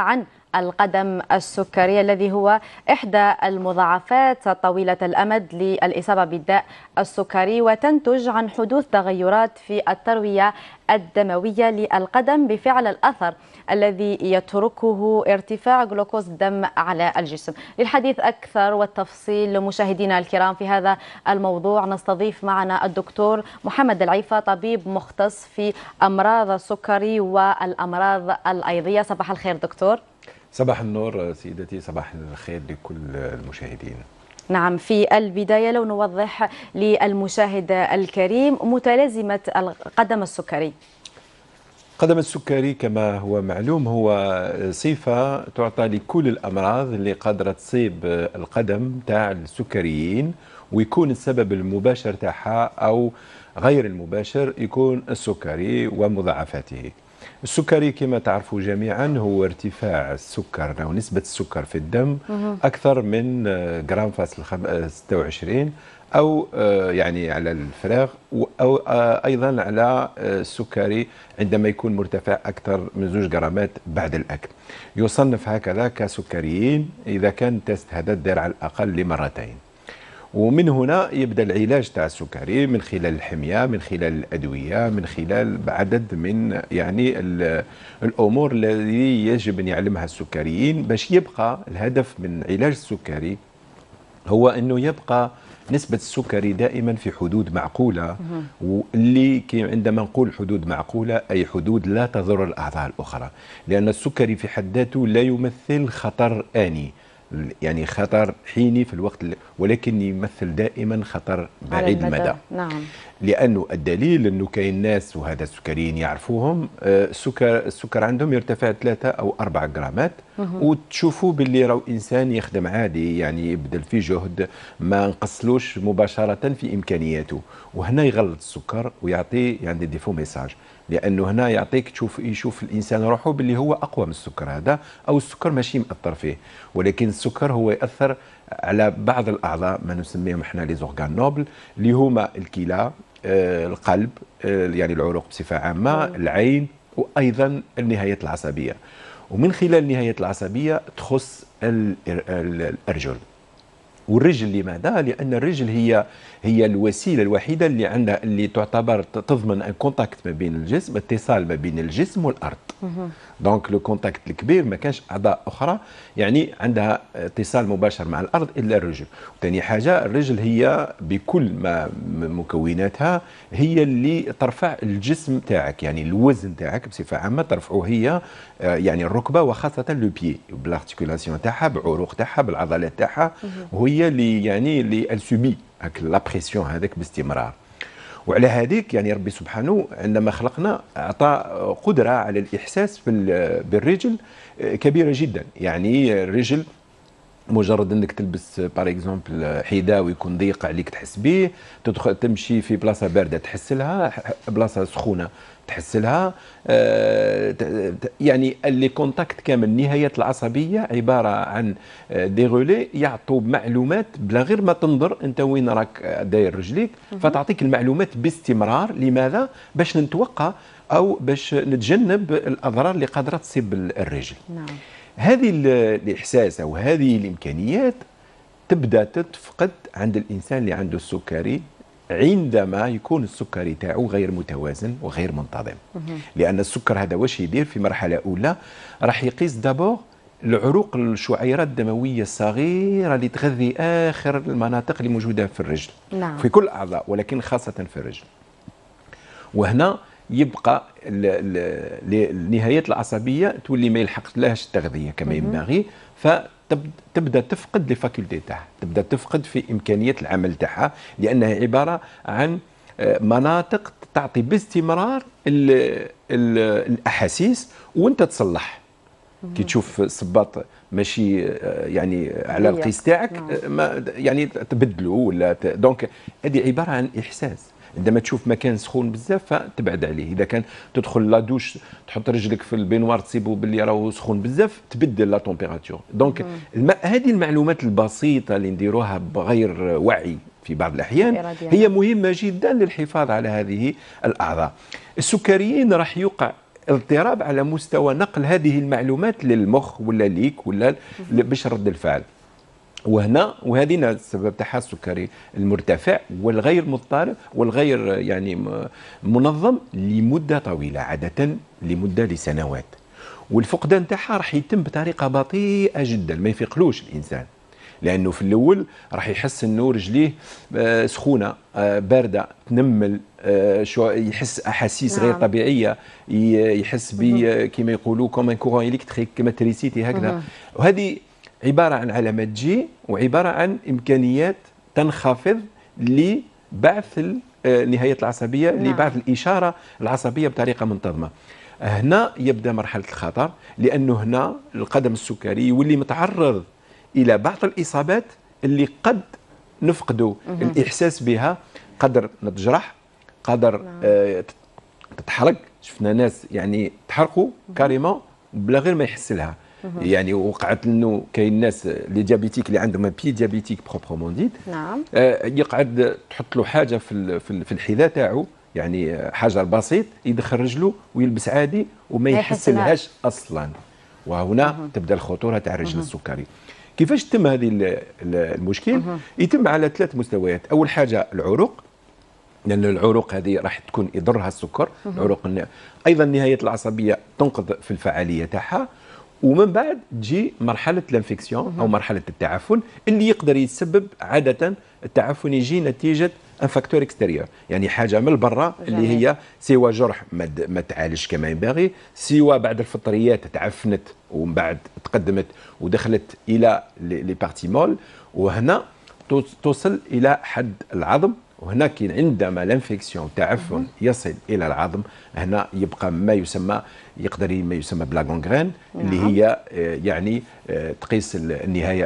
عن القدم السكري الذي هو إحدى المضاعفات طويلة الأمد للإصابة بالداء السكري وتنتج عن حدوث تغيرات في التروية الدموية للقدم بفعل الأثر الذي يتركه ارتفاع جلوكوز الدم على الجسم للحديث أكثر والتفصيل لمشاهدينا الكرام في هذا الموضوع نستضيف معنا الدكتور محمد العيفة طبيب مختص في أمراض السكري والأمراض الأيضية صباح الخير دكتور صباح النور سيدتي صباح الخير لكل المشاهدين نعم في البداية لو نوضح للمشاهد الكريم متلازمة القدم السكري قدم السكري كما هو معلوم هو صفة تعطى لكل الأمراض اللي قادرة تصيب القدم تاع السكريين ويكون السبب المباشر تاعها أو غير المباشر يكون السكري ومضاعفاته السكري كما تعرفوا جميعا هو ارتفاع السكر أو نعم، نسبة السكر في الدم أكثر من آه، جرام فاصل 26 آه، أو آه، يعني على الفراغ أو أيضا على السكري عندما يكون مرتفع أكثر من زوج جرامات بعد الأكل يصنف هكذا كسكريين إذا كان تست هذا دار على الأقل لمرتين ومن هنا يبدا العلاج تاع السكري من خلال الحميه من خلال الادويه من خلال عدد من يعني الامور التي يجب ان يعلمها السكريين باش يبقى الهدف من علاج السكري هو انه يبقى نسبة السكري دائما في حدود معقولة واللي عندما نقول حدود معقولة أي حدود لا تضر الأعضاء الأخرى لأن السكري في حد ذاته لا يمثل خطر آني يعني خطر حيني في الوقت ولكن يمثل دائما خطر بعيد المدى. المدى نعم لانه الدليل انه كاين ناس وهذا السكريين يعرفوهم آه، السكر السكر عندهم يرتفع ثلاثه او غرامات جرامات وتشوفوا باللي راهو انسان يخدم عادي يعني يبذل فيه جهد ما نقصلوش مباشره في امكانياته وهنا يغلط السكر ويعطي يعني ديفو ميساج لانه هنا يعطيك تشوف يشوف الانسان روحه باللي هو اقوى من السكر هذا او السكر ماشي مأثر فيه ولكن السكر هو يأثر على بعض الاعضاء ما نسميهم احنا لي زورغان نوبل اللي هما الكلى آه، القلب آه، يعني العروق بصفه عامه العين وايضا النهايات العصبيه ومن خلال نهاية العصبية تخص الأرجل والرجل لماذا؟ لأن الرجل هي هي الوسيلة الوحيدة اللي عندها اللي تعتبر تضمن ان كونتاكت ما بين الجسم اتصال ما بين الجسم والأرض دونك لو كونتاكت الكبير ما كانش أعضاء أخرى يعني عندها اتصال مباشر مع الأرض إلا الرجل وثاني حاجة الرجل هي بكل ما مكوناتها هي اللي ترفع الجسم تاعك يعني الوزن تاعك بصفة عامة ترفعه هي يعني الركبة وخاصة لو بيي بالارتيكولاسيون تاعها بعروق تاعها بالعضلات تاعها وهي السوريه اللي يعني اللي السوبي هاك لابريسيون هذاك باستمرار وعلى هذيك يعني ربي سبحانه عندما خلقنا اعطى قدره على الاحساس في بالرجل آه، كبيره جدا يعني الرجل مجرد انك تلبس بار اكزومبل حذاء ويكون ضيق عليك تحس به تدخل تمشي في بلاصه بارده تحس لها بلاصه سخونه تحس لها آه، يعني اللي كونتاكت كامل نهايات العصبيه عباره عن آه، دي غولي يعطوا معلومات بلا غير ما تنظر انت وين راك آه، داير رجليك فتعطيك المعلومات باستمرار لماذا باش نتوقع او باش نتجنب الاضرار اللي قادره تصيب الرجل نعم. هذه الإحساس أو هذه الإمكانيات تبدأ تتفقد عند الإنسان اللي عنده السكري عندما يكون السكري تاعو غير متوازن وغير منتظم لأن السكر هذا واش يدير في مرحلة أولى راح يقيس دابور العروق الشعيرات الدموية الصغيرة اللي تغذي آخر المناطق اللي موجودة في الرجل نعم. في كل أعضاء ولكن خاصة في الرجل وهنا يبقى النهايات العصبيه تولي ما يلحقش لهاش التغذيه كما ينبغي فتبدا تفقد لي فاكولتي تاعها تبدا تفقد في امكانيه العمل تاعها لانها عباره عن آه، مناطق تعطي باستمرار الـ الـ الاحاسيس وانت تصلح كي تشوف الصباط ماشي آه، يعني على القيس تاعك نعم. آه، يعني تبدلو ولا دونك هذه عباره عن احساس عندما تشوف مكان سخون بزاف فتبعد عليه اذا كان تدخل لا دوش تحط رجلك في البينوار تسيبو باللي راهو سخون بزاف تبدل لا تومبيراتور دونك الم... هذه المعلومات البسيطه اللي نديروها بغير وعي في بعض الاحيان هي مهمه جدا للحفاظ على هذه الاعضاء السكريين راح يوقع اضطراب على مستوى نقل هذه المعلومات للمخ ولا ليك ولا باش رد الفعل وهنا وهذه السبب تاعها السكري المرتفع والغير مضطرب والغير يعني منظم لمده طويله عاده لمده لسنوات والفقدان تاعها راح يتم بطريقه بطيئه جدا ما يفيقلوش الانسان لانه في الاول راح يحس انه رجليه آه، سخونه آه، بارده تنمل آه، شو يحس احاسيس نعم. غير طبيعيه يحس ب كما يقولوا كوم كورون الكتريك كما تريسيتي هكذا وهذه عبارة عن علامة جي وعبارة عن إمكانيات تنخفض لبعث آه، نهاية العصبية نعم. لبعث الإشارة العصبية بطريقة منتظمة هنا يبدأ مرحلة الخطر لأنه هنا القدم السكري يولي متعرض إلى بعض الإصابات اللي قد نفقدوا الإحساس بها قدر نتجرح قدر نعم. آه تتحرق شفنا ناس يعني تحرقوا كاريمون بلا غير ما يحس لها Mhm. يعني وقعت انه كاين الناس لي ديابيتيك اللي عندهم بي ديابيتيك بروبرمون ديت نعم آه، يقعد تحط له حاجه في في الحذاء تاعو يعني حجر بسيط يدخل رجله ويلبس عادي وما يحسلهاش اصلا وهنا mhm. تبدا الخطوره تاع الرجل mhm. السكري كيفاش تم هذه المشكل يتم على ثلاث مستويات اول حاجه العروق لان العروق هذه راح تكون يضرها السكر العروق ايضا نهايه العصبيه تنقض في الفعاليه تاعها ومن بعد تجي مرحله الانفكسيون او مرحله التعفن اللي يقدر يتسبب عاده التعفن يجي نتيجه ان فاكتور اكستيريور يعني حاجه من برا اللي هي سوا جرح ما تعالج كما ينبغي سوا بعد الفطريات تعفنت ومن بعد تقدمت ودخلت الى لي مول وهنا توصل الى حد العظم وهنا كاين عندما لانفيكسيون تعفن يصل الى العظم هنا يبقى ما يسمى يقدر ما يسمى بلا غونغرين اللي نعم. هي آه، يعني آه، تقيس النهايه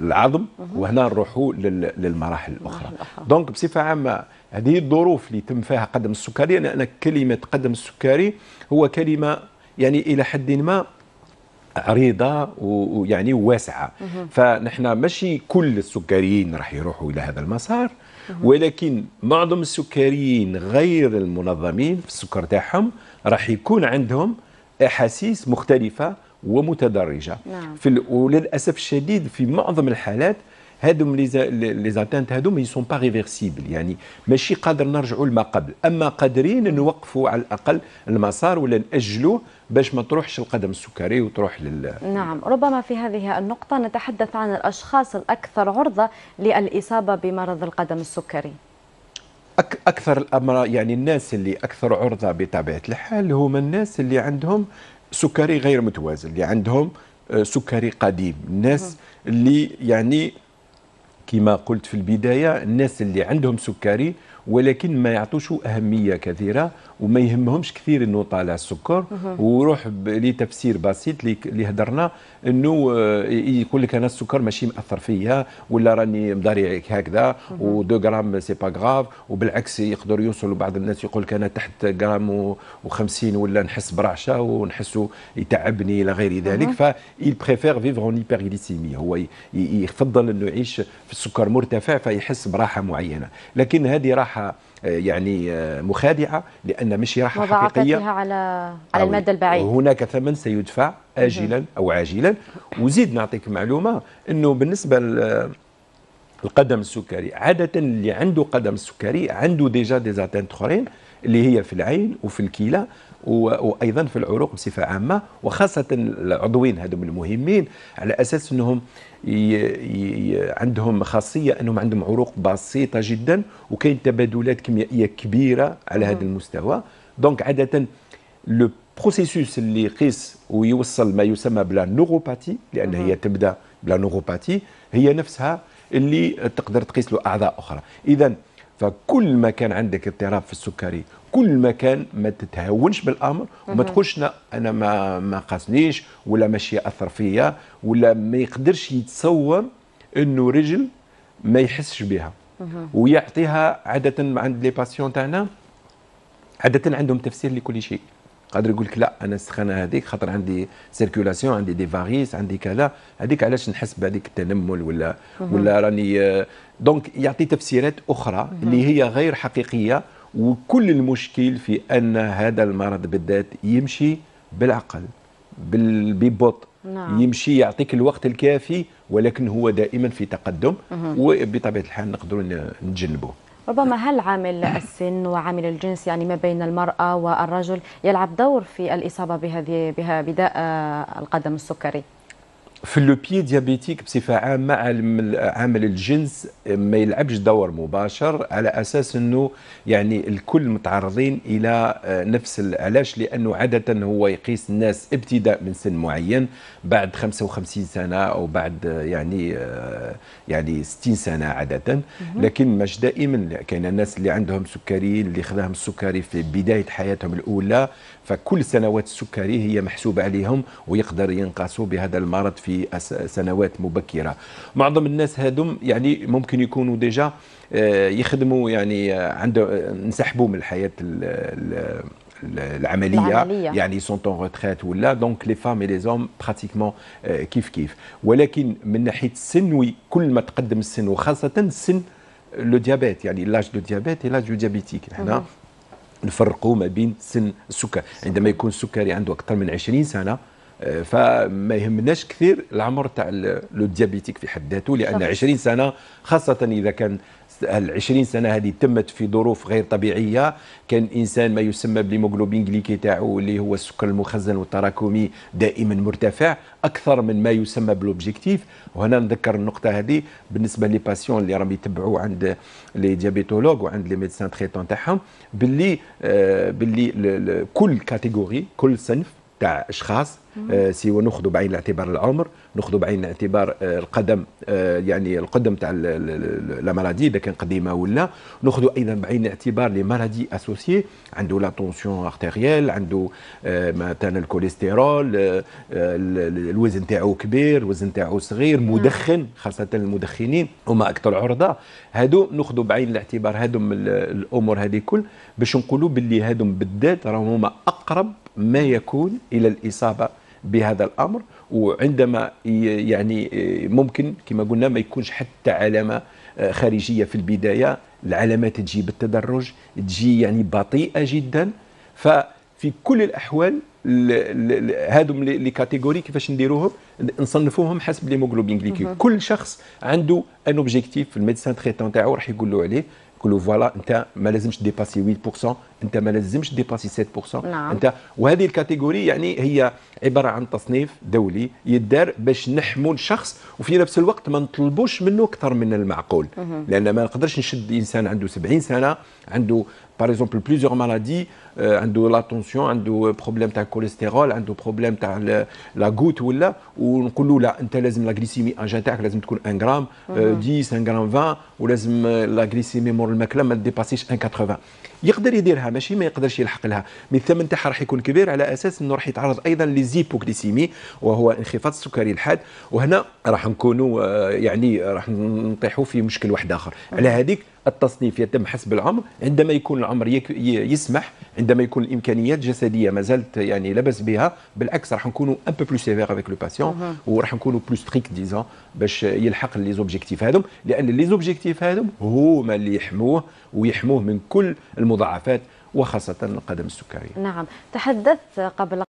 العظم وهنا نروحوا للمراحل نعم، الاخرى نعم. دونك بصفه عامه هذه الظروف اللي تم فيها قدم السكري لان كلمه قدم السكري هو كلمه يعني الى حد ما عريضه ويعني واسعه فنحن ماشي كل السكريين راح يروحوا الى هذا المسار ولكن معظم السكريين غير المنظمين في السكر تاعهم راح يكون عندهم احاسيس مختلفه ومتدرجه نعم. في وللاسف الشديد في معظم الحالات هذم لي زاتانت هذوما يسون با ريفيرسيبل يعني ماشي قادر نرجعوا لما قبل اما قادرين نوقفوا على الاقل المسار ولا ناجلوه باش ما تروحش القدم السكري وتروح لل نعم ربما في هذه النقطة نتحدث عن الأشخاص الأكثر عرضة للإصابة بمرض القدم السكري أك أكثر الأمراض يعني الناس اللي أكثر عرضة بطبيعة الحال هما الناس اللي عندهم سكري غير متوازن اللي عندهم آه، سكري قديم الناس اللي يعني كما قلت في البداية الناس اللي عندهم سكري ولكن ما يعطوش أهمية كثيرة وما يهمهمش كثير انه طالع السكر وروح لتفسير بسيط اللي هدرنا انه آه، يقول لك انا السكر ماشي مأثر فيا ولا راني مداري هكذا و2 غرام سي با غراف وبالعكس يقدر يوصل بعض الناس يقول لك انا تحت غرام و50 ولا نحس برعشه ونحس يتعبني الى غير ذلك ف بريفير فيفر اون هيبرغليسيمي هو يفضل انه يعيش في السكر مرتفع فيحس براحه معينه لكن هذه راحه آه، يعني آه، مخادعه لان مش راحه حقيقيه على على المدى البعيد هناك ثمن سيدفع اجلا او عاجلا وزيد نعطيك معلومه انه بالنسبه القدم السكري عاده اللي عنده قدم سكري عنده ديجا ديزاتانت اخرين اللي هي في العين وفي الكلى وايضا في العروق بصفه عامه وخاصه العضوين هذو المهمين على اساس انهم ي... ي... عندهم خاصيه انهم عندهم عروق بسيطه جدا وكاين تبادلات كيميائيه كبيره على هذا المستوى دونك عاده لو بروسيسوس اللي يقيس ويوصل ما يسمى بلا نوروباتي لان هي تبدا بلا نوروباتي هي نفسها اللي تقدر تقيس له اعضاء اخرى اذا فكل ما كان عندك اضطراب في السكري كل مكان ما تتهونش بالامر وما تقولش انا ما ما قاسنيش ولا ماشي اثر فيا ولا ما يقدرش يتصور انه رجل ما يحسش بها ويعطيها عاده عند لي باسيون تاعنا عاده عندهم تفسير لكل شيء قادر يقول لك لا انا السخانه هذيك خاطر عندي سيركولاسيون عندي دي فاريس عندي كذا هذيك علاش نحس بهذيك التنمل ولا ولا راني دونك آه، يعطي تفسيرات اخرى اللي هي غير حقيقيه وكل المشكل في أن هذا المرض بالذات يمشي بالعقل ببطء نعم. يمشي يعطيك الوقت الكافي ولكن هو دائما في تقدم وبطبيعه الحال نقدروا نتجنبوه ربما هل عامل السن وعامل الجنس يعني ما بين المرأة والرجل يلعب دور في الإصابة بهذه بها بداء القدم السكري؟ في بي ديابيتيك بصفه عامه عامل الجنس ما يلعبش دور مباشر على اساس انه يعني الكل متعرضين الى آه، نفس علاش لانه عاده هو يقيس الناس ابتداء من سن معين بعد 55 سنه او بعد آه، يعني آه، يعني 60 سنه عاده لكن مش دائما كاين الناس اللي عندهم سكري اللي خذاهم السكري في بدايه حياتهم الاولى فكل سنوات السكري هي محسوبه عليهم ويقدر ينقصوا بهذا المرض في سنوات مبكره معظم الناس هادم يعني ممكن يكونوا ديجا آه، يخدموا يعني آه، عنده آه، انسحبوا من الحياه العمليه, العملية. يعني سون اون ريتريت ولا دونك لي فام اي لي زوم براتيكمون كيف كيف ولكن من ناحيه السن كل ما تقدم السن وخاصه السن لو ديابيت يعني لاج دو ديابيت اي لاج دو ديابيتيك هنا نفرقوا ما بين سن السكر عندما يكون السكري عنده اكثر من 20 سنه فما يهمناش كثير العمر تاع لو ديابيتيك في حد ذاته لان 20 سنه خاصه اذا كان ال 20 سنه هذه تمت في ظروف غير طبيعيه كان انسان ما يسمى بالهيموغلوبين جليكي تاعو اللي هو السكر المخزن والتراكمي دائما مرتفع اكثر من ما يسمى بالوبجيكتيف وهنا نذكر النقطه هذه بالنسبه لي باسيون اللي راهم يتبعوا عند لي ديابيتولوج وعند لي ميديسان تريتون تاعهم باللي آه باللي كل كاتيجوري كل صنف تاع اشخاص آه، سوى ناخذوا بعين الاعتبار العمر ناخذوا بعين الاعتبار آه، القدم آه، يعني القدم تاع لا مالادي اذا كان قديمه ولا ناخذوا ايضا بعين الاعتبار لي مالادي اسوسيي عنده لا طونسيون ارتيريال عنده مثلا الكوليسترول الوزن تاعو كبير الوزن تاعو صغير نعم. مدخن خاصه المدخنين هما اكثر عرضه هادو ناخذوا بعين الاعتبار هادو الامور هذه كل باش نقولوا باللي هادو بالذات راهم هما اقرب ما يكون الى الاصابه بهذا الامر وعندما يعني آه، ممكن كما قلنا ما يكونش حتى علامه آه، خارجيه في البدايه العلامات تجي بالتدرج تجي يعني بطيئه جدا ففي كل الاحوال هذوم لي كاتيجوري كيفاش نديروهم نصنفوهم حسب ليموغلوبين غليكيو كل شخص عنده ان اوبجيكتيف في الميديسان تريتون تاعو راح يقول له عليه كل فوالا انت ما لازمش ديباسي 8% انت ما لازمش ديباسي 7% نعم. انت وهذه الكاتيجوري يعني هي عباره عن تصنيف دولي يدار باش نحموا الشخص وفي نفس الوقت ما نطلبوش منه اكثر من المعقول مه. لان ما نقدرش نشد انسان عنده 70 سنه عنده par exemple plusieurs maladies عنده لا عنده بروبليم تاع الكوليسترول عنده بروبليم تاع لا غوت ولا ونقول له لا انت لازم لا غليسيمي انجا تاعك لازم تكون 1 غرام 10 1 غرام 20 ولازم لا غليسيمي مور الماكله ما ديباسيش 1.80 يقدر يديرها ماشي ما يقدرش يلحق لها من الثمن تاعها راح يكون كبير على اساس انه راح يتعرض ايضا للزيبوغليسيمي وهو انخفاض السكري الحاد وهنا راح نكونوا آه، يعني راح نطيحوا في مشكل واحد اخر على هذيك التصنيف يتم حسب العمر عندما يكون العمر يسمح عندما يكون الامكانيات الجسديه ما زالت يعني لبس بها بالعكس راح نكونوا ان بو بلو سيفير افيك لو باسيون وراح نكونوا بلو ستريك ديزون باش يلحق لي زوبجيكتيف هذوم لان لي زوبجيكتيف هذوم هما اللي يحموه ويحموه من كل المضاعفات وخاصه القدم السكري نعم تحدثت قبل